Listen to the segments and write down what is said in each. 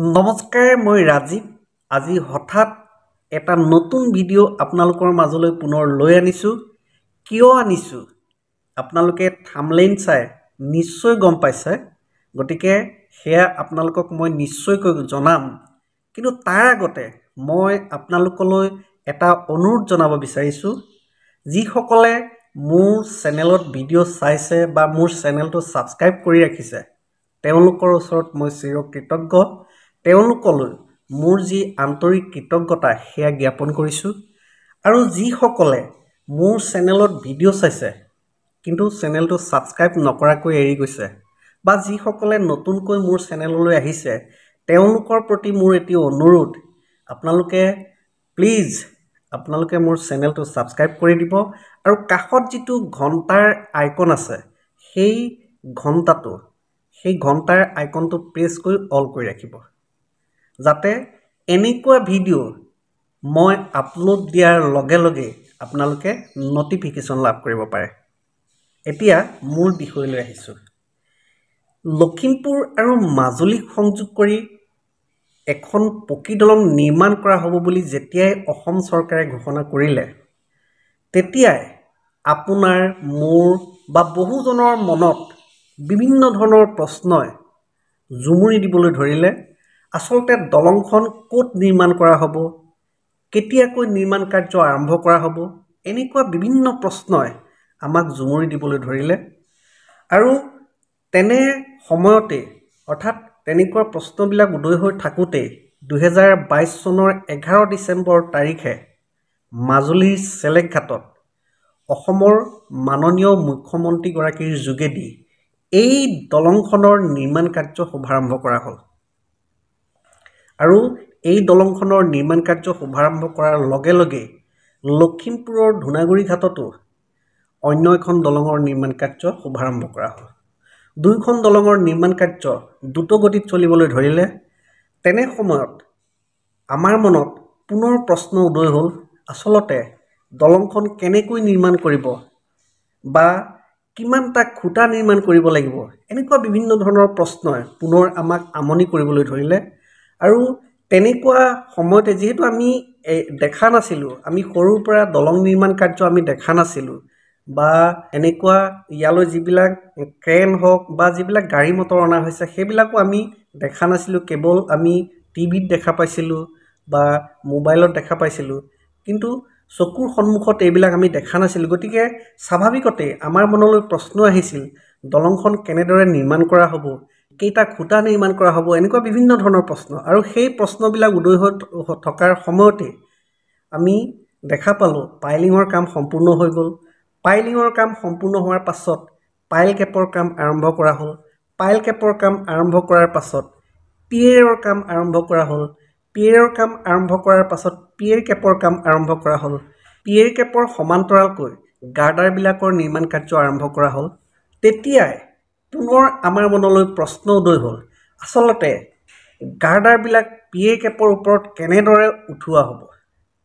নমস্কাৰ মই ৰাজীৱ আজি হঠাৎ এটা নতুন ভিডিঅ' আপোনালোকৰ মাজলৈ পুনৰ লৈ আনিছোঁ কিয় আনিছোঁ আপোনালোকে থামলেইন চাই নিশ্চয় গম পাইছে গতিকে সেয়া আপোনালোকক মই নিশ্চয়কৈ জনাম কিন্তু তাৰ আগতে মই আপোনালোকলৈ এটা অনুৰোধ জনাব বিচাৰিছোঁ যিসকলে মোৰ চেনেলত ভিডিঅ' চাইছে বা মোৰ চেনেলটো ছাবস্ক্ৰাইব কৰি ৰাখিছে তেওঁলোকৰ ওচৰত মই চিৰকৃতজ্ঞ তেওঁলোকলৈ মোৰ যি আন্তৰিক কৃতজ্ঞতা সেয়া জ্ঞাপন কৰিছোঁ আৰু যিসকলে মোৰ চেনেলত ভিডিঅ' চাইছে কিন্তু চেনেলটো ছাবস্ক্ৰাইব নকৰাকৈ এৰি গৈছে বা যিসকলে নতুনকৈ মোৰ চেনেললৈ আহিছে তেওঁলোকৰ প্ৰতি মোৰ এটি অনুৰোধ আপোনালোকে প্লিজ আপোনালোকে মোৰ চেনেলটো ছাবস্ক্ৰাইব কৰি দিব আৰু কাষত যিটো ঘণ্টাৰ আইকন আছে সেই ঘণ্টাটো সেই ঘণ্টাৰ আইকনটো প্ৰেছ কৰি অল কৰি ৰাখিব যাতে এনেকুৱা ভিডিঅ' মই আপলোড দিয়াৰ লগে লগে আপোনালোকে নটিফিকেশ্যন লাভ কৰিব পাৰে এতিয়া মূল বিষয়লৈ আহিছোঁ লখিমপুৰ আৰু মাজুলীক সংযোগ কৰি এখন পকী দলং নিৰ্মাণ কৰা হ'ব বুলি যেতিয়াই অসম চৰকাৰে ঘোষণা কৰিলে তেতিয়াই আপোনাৰ মোৰ বা বহুজনৰ মনত বিভিন্ন ধৰণৰ প্ৰশ্নই জুমুৰি দিবলৈ ধৰিলে আচলতে দলংখন ক'ত নিৰ্মাণ কৰা হ'ব কেতিয়াকৈ নিৰ্মাণ কাৰ্য আৰম্ভ কৰা হ'ব এনেকুৱা বিভিন্ন প্ৰশ্নই আমাক জুমুৰি দিবলৈ ধৰিলে আৰু তেনে সময়তে অৰ্থাৎ তেনেকুৱা প্ৰশ্নবিলাক উদয় হৈ থাকোঁতেই দুহেজাৰ বাইছ চনৰ এঘাৰ ডিচেম্বৰ তাৰিখে মাজুলীৰ চেলেকঘাটত অসমৰ মাননীয় মুখ্যমন্ত্ৰীগৰাকীৰ যোগেদি এই দলংখনৰ নিৰ্মাণ কাৰ্য শুভাৰম্ভ কৰা হ'ল আৰু এই দলংখনৰ নিৰ্মাণ কাৰ্য শুভাৰম্ভ কৰাৰ লগে লগে লখিমপুৰৰ ধূনাগুৰি ঘাটতো অন্য এখন দলঙৰ নিৰ্মাণ কাৰ্য শুভাৰম্ভ কৰা হ'ল দুয়োখন দলঙৰ নিৰ্মাণ কাৰ্য দ্ৰুতগতিত চলিবলৈ ধৰিলে তেনে সময়ত আমাৰ মনত পুনৰ প্ৰশ্ন উদয় হ'ল আচলতে দলংখন কেনেকৈ নিৰ্মাণ কৰিব বা কিমান তাক খুটা নিৰ্মাণ কৰিব লাগিব এনেকুৱা বিভিন্ন ধৰণৰ প্ৰশ্নই পুনৰ আমাক আমনি কৰিবলৈ ধৰিলে আৰু তেনেকুৱা সময়তে যিহেতু আমি দেখা নাছিলোঁ আমি সৰুৰ পৰা দলং নিৰ্মাণ কাৰ্য আমি দেখা নাছিলোঁ বা এনেকুৱা ইয়ালৈ যিবিলাক ক্ৰেন হওক বা যিবিলাক গাড়ী মটৰ অনা হৈছে সেইবিলাকো আমি দেখা নাছিলোঁ কেৱল আমি টিভিত দেখা পাইছিলোঁ বা মোবাইলত দেখা পাইছিলোঁ কিন্তু চকুৰ সন্মুখত এইবিলাক আমি দেখা নাছিলোঁ গতিকে স্বাভাৱিকতে আমাৰ মনলৈ প্ৰশ্ন আহিছিল দলংখন কেনেদৰে নিৰ্মাণ কৰা হ'ব কেইটা খুটা নিৰ্মাণ কৰা হ'ব এনেকুৱা বিভিন্ন ধৰণৰ প্ৰশ্ন আৰু সেই প্ৰশ্নবিলাক উদয় হৈ থকাৰ সময়তে আমি দেখা পালোঁ পাইলিঙৰ কাম সম্পূৰ্ণ হৈ গ'ল পাইলিঙৰ কাম সম্পূৰ্ণ হোৱাৰ পাছত পাইল কেপৰ কাম আৰম্ভ কৰা হ'ল পাইল কেপৰ কাম আৰম্ভ কৰাৰ পাছত পিয়েৰৰ কাম আৰম্ভ কৰা হ'ল পিয়েৰৰ কাম আৰম্ভ কৰাৰ পাছত পিয়েৰ কেপৰ কাম আৰম্ভ কৰা হ'ল পিয়েৰ কেপৰ সমান্তৰালকৈ গাৰ্ডাৰবিলাকৰ নিৰ্মাণ কাৰ্য আৰম্ভ কৰা হ'ল তেতিয়াই পুনৰ আমাৰ মনলৈ প্ৰশ্ন উদয় হ'ল আচলতে গাৰ্ডাৰবিলাক পি এ কেপৰ ওপৰত কেনেদৰে উঠোৱা হ'ব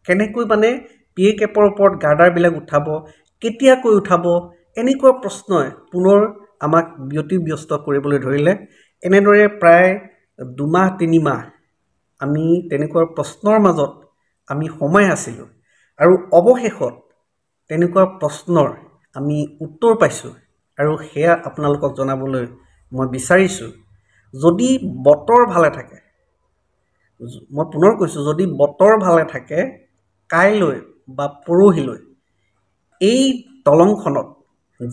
কেনেকৈ মানে পি এ কেপৰ ওপৰত গাৰ্ডাৰবিলাক উঠাব কেতিয়াকৈ উঠাব এনেকুৱা প্ৰশ্নই পুনৰ আমাক ব্যতিব্যস্ত কৰিবলৈ ধৰিলে এনেদৰে প্ৰায় দুমাহ তিনিমাহ আমি তেনেকুৱা প্ৰশ্নৰ মাজত আমি সোমাই আছিলোঁ আৰু অৱশেষত তেনেকুৱা প্ৰশ্নৰ আমি উত্তৰ পাইছোঁ আৰু সেয়া আপোনালোকক জনাবলৈ মই বিচাৰিছোঁ যদি বতৰ ভালে থাকে মই পুনৰ কৈছোঁ যদি বতৰ ভালে থাকে কাইলৈ বা পৰহিলৈ এই দলংখনত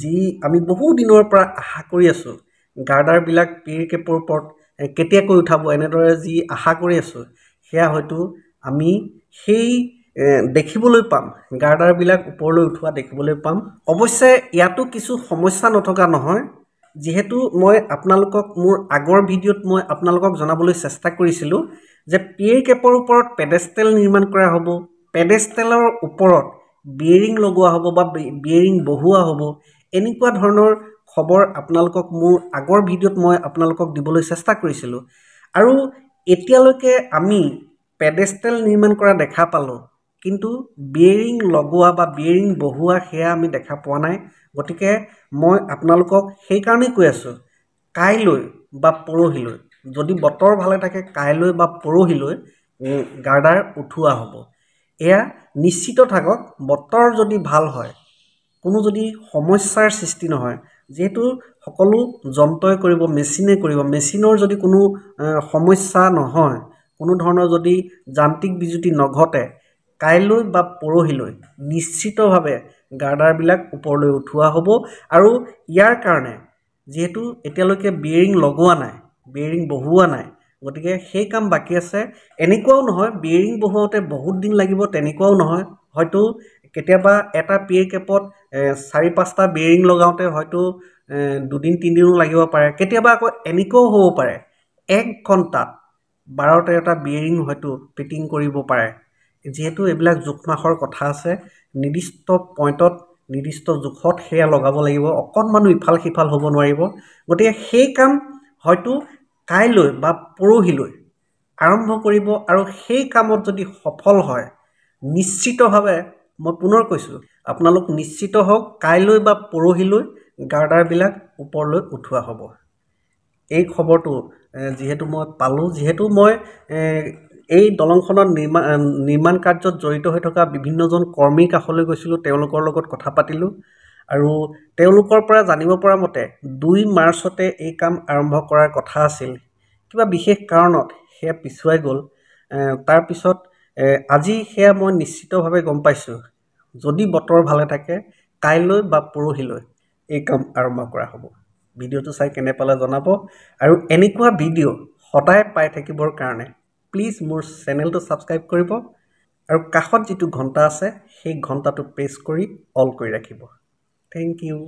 যি আমি বহুদিনৰ পৰা আশা কৰি আছোঁ গাৰ্ডাৰবিলাক পীৰ কেপৰ ওপৰত কেতিয়াকৈ উঠাব এনেদৰে যি আশা কৰি আছোঁ সেয়া হয়তো আমি সেই দেখিবলৈ পাম গাৰ্ডাৰবিলাক ওপৰলৈ উঠোৱা দেখিবলৈ পাম অৱশ্যে ইয়াতো কিছু সমস্যা নথকা নহয় যিহেতু মই আপোনালোকক মোৰ আগৰ ভিডিঅ'ত মই আপোনালোকক জনাবলৈ চেষ্টা কৰিছিলোঁ যে পিয়েৰ কেপৰ ওপৰত পেডেষ্টেল নিৰ্মাণ কৰা হ'ব পেডেষ্টেলৰ ওপৰত বিয়েৰিং লগোৱা হ'ব বা বিয়েৰিং বহোৱা হ'ব এনেকুৱা ধৰণৰ খবৰ আপোনালোকক মোৰ আগৰ ভিডিঅ'ত মই আপোনালোকক দিবলৈ চেষ্টা কৰিছিলোঁ আৰু এতিয়ালৈকে আমি পেডেষ্টেল নিৰ্মাণ কৰা দেখা পালোঁ কিন্তু বিয়েৰিং লগোৱা বা বিয়েৰিং বহোৱা সেয়া আমি দেখা পোৱা নাই গতিকে মই আপোনালোকক সেইকাৰণেই কৈ আছোঁ কাইলৈ বা পৰহিলৈ যদি বতৰ ভালে থাকে কাইলৈ বা পৰহিলৈ গাৰ্ডাৰ উঠোৱা হ'ব এয়া নিশ্চিত থাকক বতৰ যদি ভাল হয় কোনো যদি সমস্যাৰ সৃষ্টি নহয় যিহেতু সকলো যন্ত্ৰই কৰিব মেচিনে কৰিব মেচিনৰ যদি কোনো সমস্যা নহয় কোনো ধৰণৰ যদি যান্ত্ৰিক বিজুতি নঘটে কাইলৈ বা পৰহিলৈ নিশ্চিতভাৱে গাৰ্ডাৰবিলাক ওপৰলৈ উঠোৱা হ'ব আৰু ইয়াৰ কাৰণে যিহেতু এতিয়ালৈকে বিয়েৰিং লগোৱা নাই বিয়েৰিং বহোৱা নাই গতিকে সেই কাম বাকী আছে এনেকুৱাও নহয় বিয়েৰিং বহুৱাওঁতে বহুত দিন লাগিব তেনেকুৱাও নহয় হয়তো কেতিয়াবা এটা পিয়েৰ কেপত চাৰি পাঁচটা বিয়েৰিং লগাওঁতে হয়তো দুদিন তিনিদিনো লাগিব পাৰে কেতিয়াবা আকৌ এনেকুৱাও হ'ব পাৰে এক ঘণ্টাত বাৰ তেৰটা বিয়েৰিং হয়তো ফিটিং কৰিব পাৰে যিহেতু এইবিলাক জোখ মাখৰ কথা আছে নিৰ্দিষ্ট পইণ্টত নিৰ্দিষ্ট জোখত সেয়া লগাব লাগিব অকণমানো ইফাল সিফাল হ'ব নোৱাৰিব গতিকে সেই কাম হয়তো কাইলৈ বা পৰহিলৈ আৰম্ভ কৰিব আৰু সেই কামত যদি সফল হয় নিশ্চিতভাৱে মই পুনৰ কৈছোঁ আপোনালোক নিশ্চিত হওক কাইলৈ বা পৰহিলৈ গাৰ্ডাৰবিলাক ওপৰলৈ উঠোৱা হ'ব এই খবৰটো যিহেতু মই পালোঁ যিহেতু মই এই দলংখনৰ নিৰ্মাণ নিৰ্মাণ কাৰ্যত জড়িত হৈ থকা বিভিন্নজন কৰ্মীৰ কাষলৈ গৈছিলোঁ তেওঁলোকৰ লগত কথা পাতিলোঁ আৰু তেওঁলোকৰ পৰা জানিব পৰা মতে দুই মাৰ্চতে এই কাম আৰম্ভ কৰাৰ কথা আছিল কিবা বিশেষ কাৰণত সেয়া পিছুৱাই গ'ল তাৰপিছত আজি সেয়া মই নিশ্চিতভাৱে গম পাইছোঁ যদি বতৰ ভালে থাকে কাইলৈ বা পৰহিলৈ এই কাম আৰম্ভ কৰা হ'ব ভিডিঅ'টো চাই কেনে পালে জনাব আৰু এনেকুৱা ভিডিঅ' সদায় পাই থাকিবৰ কাৰণে প্লিজ মোৰ চেনেলটো ছাবস্ক্ৰাইব কৰিব আৰু কাষত যিটো ঘণ্টা আছে সেই ঘণ্টাটো প্ৰেছ কৰি অল কৰি ৰাখিব থেংক ইউ